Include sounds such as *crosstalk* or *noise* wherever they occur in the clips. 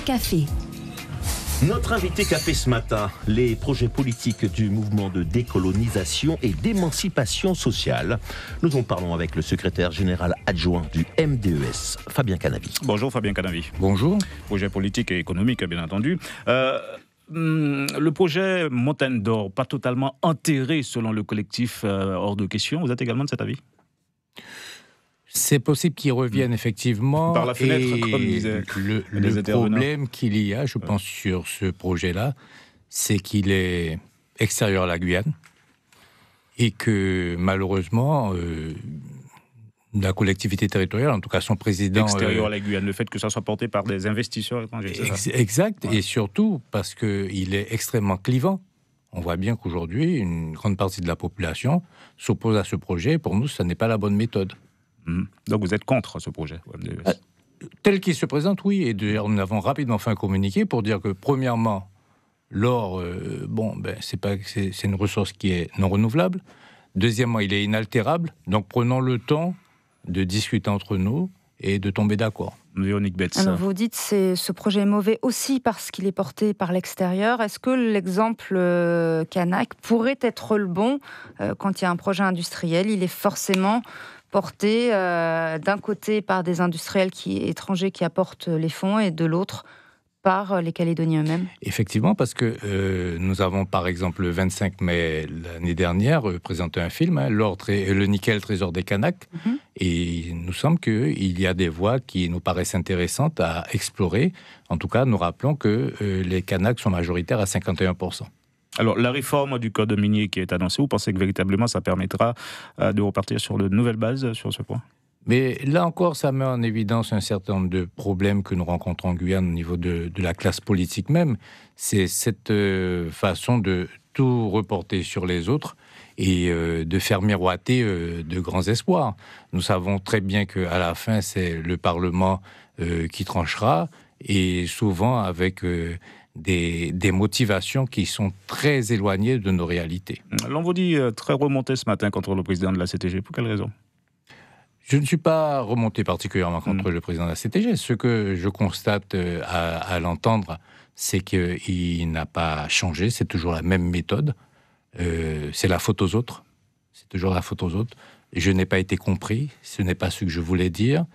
café. Notre invité café ce matin, les projets politiques du mouvement de décolonisation et d'émancipation sociale. Nous en parlons avec le secrétaire général adjoint du MDES, Fabien Canavi. Bonjour Fabien Canavi. Bonjour. Projet politique et économique, bien entendu. Euh, hmm, le projet Montaigne d'Or, pas totalement enterré selon le collectif euh, hors de question, vous êtes également de cet avis c'est possible qu'ils revienne mm. effectivement. Par la fenêtre, comme disait Le, le problème qu'il y a, je pense, sur ce projet-là, c'est qu'il est extérieur à la Guyane et que malheureusement, euh, la collectivité territoriale, en tout cas son président. Extérieur euh, à la Guyane, le fait que ça soit porté par des investisseurs étrangers. exact, et surtout parce qu'il est extrêmement clivant. On voit bien qu'aujourd'hui, une grande partie de la population s'oppose à ce projet. Pour nous, ça n'est pas la bonne méthode. Mhm. Donc vous êtes contre ce projet euh, Tel qu'il se présente, oui. Et d'ailleurs, nous avons rapidement fait un communiqué pour dire que, premièrement, l'or, euh, bon, ben, c'est, pas, une ressource qui est non renouvelable. Deuxièmement, il est inaltérable. Donc prenons le temps de discuter entre nous et de tomber d'accord. Véronique Betz. vous dites que ce projet est mauvais aussi parce qu'il est porté par l'extérieur. Est-ce que l'exemple Canac euh, pourrait être le bon quand il y a un projet industriel Il est forcément portée euh, d'un côté par des industriels qui, étrangers qui apportent les fonds et de l'autre par euh, les Calédoniens eux-mêmes Effectivement, parce que euh, nous avons par exemple le 25 mai l'année dernière présenté un film, hein, et le nickel trésor des Kanaks, mhm. et il nous semble qu'il y a des voies qui nous paraissent intéressantes à explorer. En tout cas, nous rappelons que les Kanaks sont majoritaires à 51%. Alors, la réforme du code minier qui est annoncée, vous pensez que véritablement ça permettra euh, de repartir sur de nouvelles bases euh, sur ce point mais là encore, ça met en évidence un certain nombre de problèmes que nous rencontrons en Guyane au niveau de, la classe politique même. C'est cette euh, façon de tout reporter sur les autres et de faire miroiter de grands espoirs. Nous savons très bien qu'à la fin, c'est le Parlement qui tranchera et souvent avec des, motivations qui sont très éloignées de nos réalités. L'on vous dit euh, très remonté ce matin contre le président de la CTG. Pour quelle raison je ne suis pas remonté particulièrement contre mm. le président de la CTG. Ce que je constate euh, à, l'entendre, c'est qu'il n'a pas changé. C'est toujours la même méthode. Euh, c'est la faute aux autres. C'est toujours la faute aux autres. Je n'ai pas été compris. Ce n'est pas ce que je voulais dire.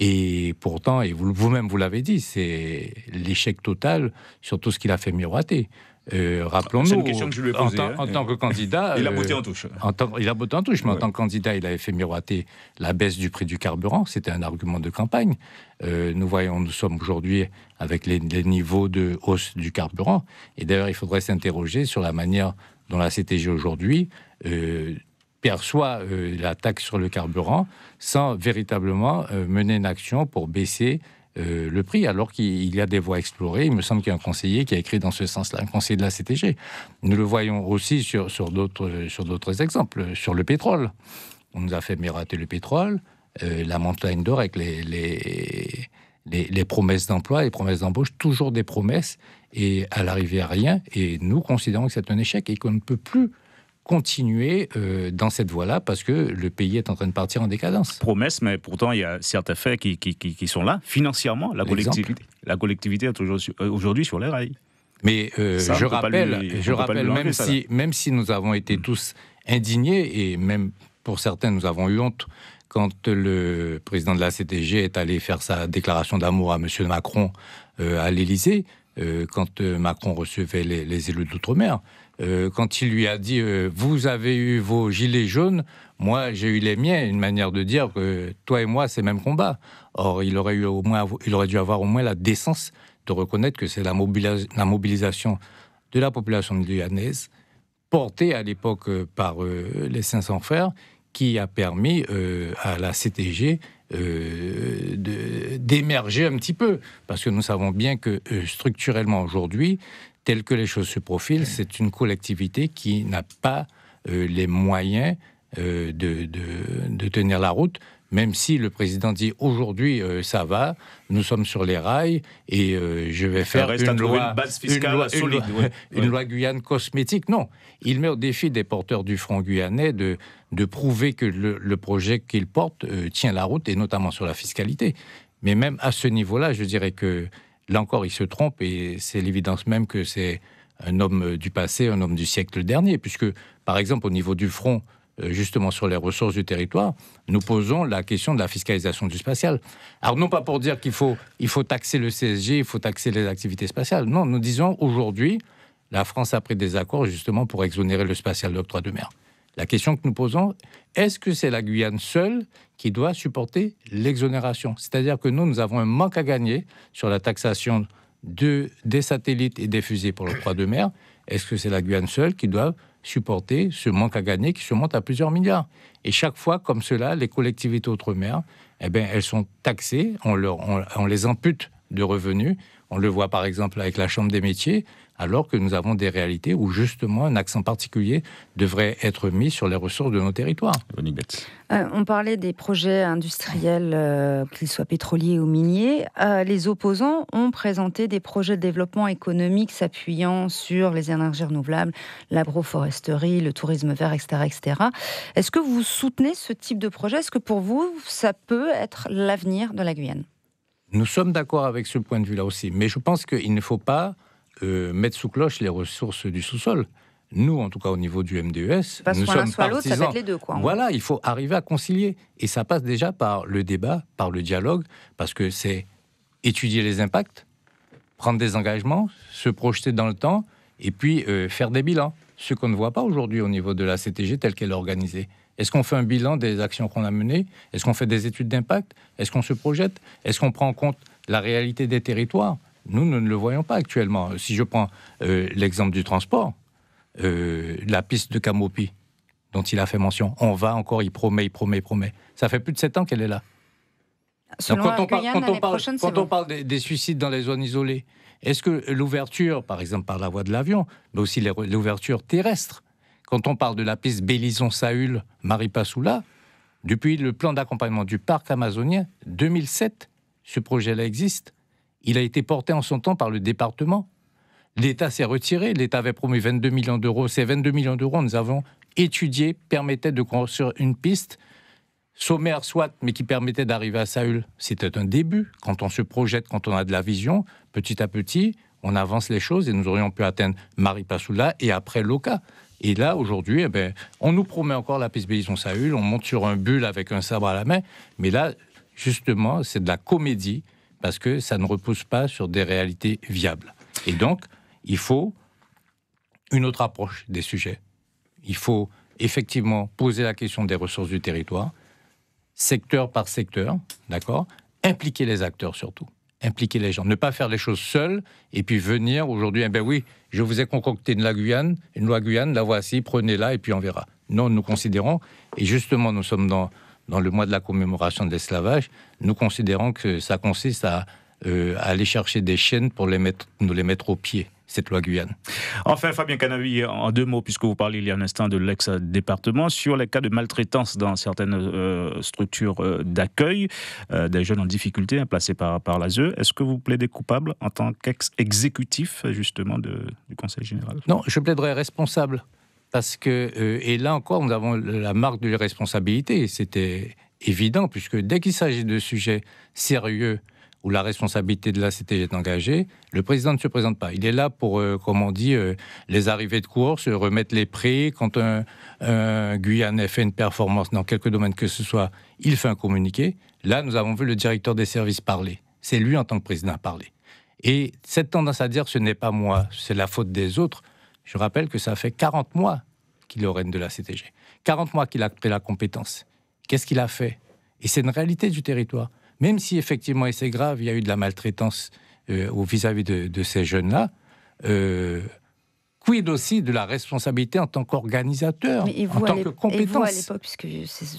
Et pourtant, et vous-même vous, l'avez dit, c'est l'échec total sur tout ce qu'il a fait miroiter. Rappelons-nous, en, en, tant que candidat, *laughs* il a botté euh, en touche. En il a botté en touche, mais en tant que candidat, il avait fait miroiter la baisse du prix du carburant. C'était un argument de campagne. Euh, nous voyons, nous sommes aujourd'hui avec les, niveaux de hausse du carburant. Et d'ailleurs, il faudrait s'interroger sur la manière dont la CTG aujourd'hui euh, perçoit euh, la taxe sur le carburant sans véritablement euh, mener une action pour baisser euh, le prix, alors qu'il y a des voies explorées. Il me semble qu'il y a un conseiller qui a écrit dans ce sens-là, un conseiller de la CTG. Nous le voyons aussi sur, d'autres exemples, sur le pétrole. On nous a fait mirater le pétrole, la montagne d'or avec les, les promesses d'emploi, les promesses d'embauche, toujours des promesses, et à l'arrivée à rien. Et nous considérons que c'est un échec et qu'on ne peut plus continuer euh, dans cette voie-là parce que le pays est en train de partir en décadence. Promesse, mais pourtant il y a certains faits qui, qui, sont là. Financièrement, la collectivité, la collectivité est euh, aujourd'hui sur les rails. Mais euh, je rappelle, je rappelle même, si, même si nous avons été mm. tous indignés et même pour certains nous avons eu honte quand le président de la CTG est allé faire sa déclaration d'amour à M. Macron à l'Élysée, quand Macron recevait les élus d'outre-mer. Euh, quand il lui a dit euh, Vous avez eu vos gilets jaunes, moi j'ai eu les miens, une manière de dire que toi et moi c'est le même combat. Or, il aurait, eu au moins, il aurait dû avoir au moins la décence de reconnaître que c'est la, mobilisation de la population lyonnaise, portée à l'époque euh, par les 500 frères, qui a permis à la CTG d'émerger un petit peu, parce que nous savons bien que structurellement aujourd'hui, telles que les choses se profilent, c'est une collectivité qui n'a pas euh, les moyens euh, de, de, tenir la route, même si le président dit aujourd'hui euh, ça va, nous sommes sur les rails et je vais faire une loi, fiscale une, loi, Guyane cosmétique. Non, il met au défi des porteurs du front guyanais de, de prouver que le, projet qu'il porte tient la route et notamment sur la fiscalité. Mais même à ce niveau-là, je dirais que Là encore, il se trompe et c'est l'évidence même que c'est un homme du passé, un homme du siècle dernier, puisque, par exemple, au niveau du front, euh, justement sur les ressources du territoire, nous posons la question de la fiscalisation du spatial. Alors non pas pour dire qu'il faut, il faut taxer le CSG, il faut taxer les activités spatiales. Non, nous disons aujourd'hui, la France a pris des accords justement pour exonérer le spatial de d'octroi de mer. La question que nous posons, est-ce que c'est la Guyane seule qui doit supporter l'exonération. C'est-à-dire que nous, nous avons un manque à gagner sur la taxation des satellites et des fusées pour le droit de mer. Est-ce que c'est la Guyane seule qui doit supporter ce manque à gagner qui se monte à plusieurs milliards Et chaque fois, comme cela, les collectivités outre-mer, eh bien, elles sont taxées, on, on les ampute de revenus. On le voit par exemple avec la Chambre des métiers alors que nous avons des réalités où justement un accent particulier devrait être mis sur les ressources de nos territoires. Euh, on parlait des projets industriels, euh, qu'ils soient pétroliers ou miniers. Euh, les opposants ont présenté des projets de développement économique s'appuyant sur les énergies renouvelables, l'agroforesterie, le tourisme vert, etc. etc. Est-ce que vous soutenez ce type de projet Est-ce que pour vous, ça peut être l'avenir de la Guyane nous sommes d'accord avec ce point de vue-là aussi, mais je pense qu'il ne faut pas euh, mettre sous cloche les ressources du sous-sol. Nous, en tout cas au niveau du MDES, nous sommes Ça les deux, hein. voilà, il faut arriver à concilier. Et ça passe déjà par le débat, par le dialogue, parce que c'est étudier les impacts, prendre des engagements, se projeter dans le temps, et puis euh, faire des bilans. Ce qu'on ne voit pas aujourd'hui au niveau de la CTG telle qu'elle est organisée. Est-ce qu'on fait un bilan des actions qu'on a menées Est-ce qu'on fait des études d'impact Est-ce qu'on se projette Est-ce qu'on prend en compte la réalité des territoires nous, nous ne le voyons pas actuellement. Si je prends euh, l'exemple du transport, euh, la piste de Camopi, dont il a fait mention, on va encore, il promet, il promet, il promet. Ça fait plus de 7 ans qu'elle est là. quand, on parle, parle, des, suicides dans les zones isolées, est-ce que l'ouverture, par exemple par la voie de l'avion, mais aussi l'ouverture terrestre, quand on parle de la piste Bélison-Saül, Maripasoula, depuis le plan d'accompagnement du parc amazonien 2007, ce projet-là existe. Il a été porté en son temps par le département. L'État s'est retiré. L'État avait promis 22 millions d'euros. Ces 22 millions d'euros, nous avons étudié, permettaient de construire une piste sommaire soit, mais qui permettait d'arriver à Saül. C'était un début. Quand on se projette, quand on a de la vision, petit à petit, on avance les choses et nous aurions pu atteindre marie Maripasoula et après Loka. Et là, aujourd'hui, eh ben, on nous promet encore la piste Bélison-Saül, on monte sur un bulle avec un sabre à la main, mais là, justement, c'est de la comédie parce que ça ne repose pas sur des réalités viables. Et donc, il faut une autre approche des sujets. Il faut effectivement poser la question des ressources du territoire, secteur par secteur, d'accord Impliquer les acteurs surtout, impliquer les gens, ne pas faire les choses seuls et puis venir aujourd'hui, eh ben oui, je vous ai concocté une loi Guyane, une loi Guyane, la voici, prenez-la et puis on verra. Non, nous considérons, et justement nous sommes dans dans le mois de la commémoration de l'esclavage, nous considérons que ça consiste euh, à, aller chercher des chaînes pour les mettre, nous les mettre au pied cette loi Guyane. Enfin, Fabien Canavi, en deux mots, puisque vous parliez il y a un instant de l'ex-département, sur les cas de maltraitance dans certaines euh, structures euh, d'accueil des jeunes en difficulté hein, placés par, par l'ASE, est-ce que vous plaidez coupable en tant qu'ex-exécutif, justement, du Conseil général Non, je plaiderais responsable parce que, euh, et là encore, nous avons la marque de l'irresponsabilité, c'était évident, puisque dès qu'il s'agit de sujets sérieux où la responsabilité de la CTG est engagée, le président ne se présente pas. Il est là pour, euh, comme on dit, euh, les arrivées de course, remettre les prix. Quand un, Guyane Guyanais fait une performance dans quelque domaine que ce soit, il fait un communiqué. Là, nous avons vu le directeur des services parler. C'est lui, en tant que président, à parler. Et cette tendance à dire ce n'est pas moi, c'est la faute des autres, je rappelle que ça fait 40 mois qu'il est au règne de la CTG. 40 mois qu'il a pris la compétence. Qu'est-ce qu'il a fait Et c'est une réalité du territoire. Même si effectivement, et c'est grave, il y a eu de la maltraitance euh, vis-à-vis de, ces jeunes-là, euh, quid aussi de la responsabilité en tant qu'organisateur, en tant que compétence Et vous, à l'époque, puisque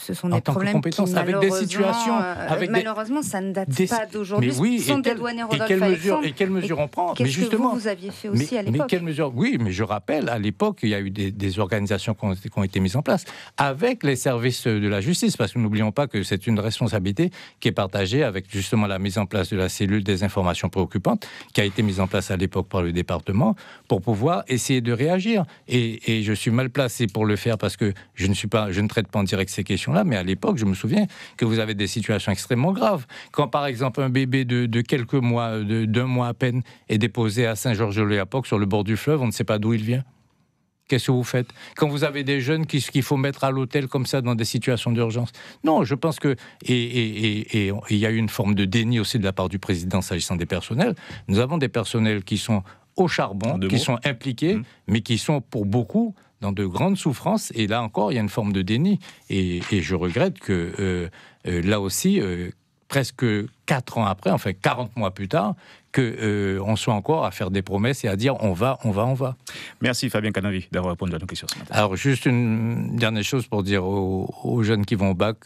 ce sont des problèmes avec des situations, euh, avec malheureusement, ça ne date pas d'aujourd'hui. oui, et, et quelles mesures, et quelles mesures on prend Mais justement, vous, aviez fait aussi mais, à l'époque. mesures Oui, mais je rappelle, à l'époque, il y a eu des, organisations qui ont, qui ont, été mises en place avec les services de la justice, parce que n'oublions pas que c'est une responsabilité qui est partagée avec justement la mise en place de la cellule des informations préoccupantes, qui a été mise en place à l'époque par le département pour pouvoir essayer de réagir. Et, je suis mal placé pour le faire parce que je ne, suis pas, je ne traite pas en direct ces questions-là, mais à l'époque, je me souviens que vous avez des situations extrêmement graves. Quand, par exemple, un bébé de, quelques mois, d'un mois à peine, est déposé à saint georges le léapoque sur le bord du fleuve, on ne sait pas d'où il vient. Qu'est-ce que vous faites Quand vous avez des jeunes qu'il faut mettre à l'hôtel comme ça dans des situations d'urgence Non, je pense que. Et, et il y a eu une forme de déni aussi de la part du président s'agissant des personnels. Nous avons des personnels qui sont au charbon qui sont impliqués, mmh. mais qui sont pour beaucoup dans de grandes souffrances. Et là encore, il y a une forme de déni. Et, je regrette que euh, euh, là aussi, euh, presque 4 ans après, enfin 40 mois plus tard, qu'on soit encore à faire des promesses et à dire on va, on va, on va. Merci Fabien Canavi d'avoir répondu à nos questions. Ce matin. Alors juste une dernière chose pour dire aux, jeunes qui vont au bac,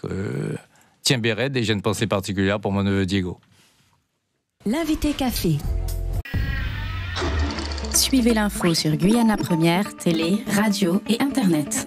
tiens Béret, et j'ai une pensée particulière pour mon neveu Diego. L'invité café. Suivez l'info sur Guyana Première, télé, radio et internet.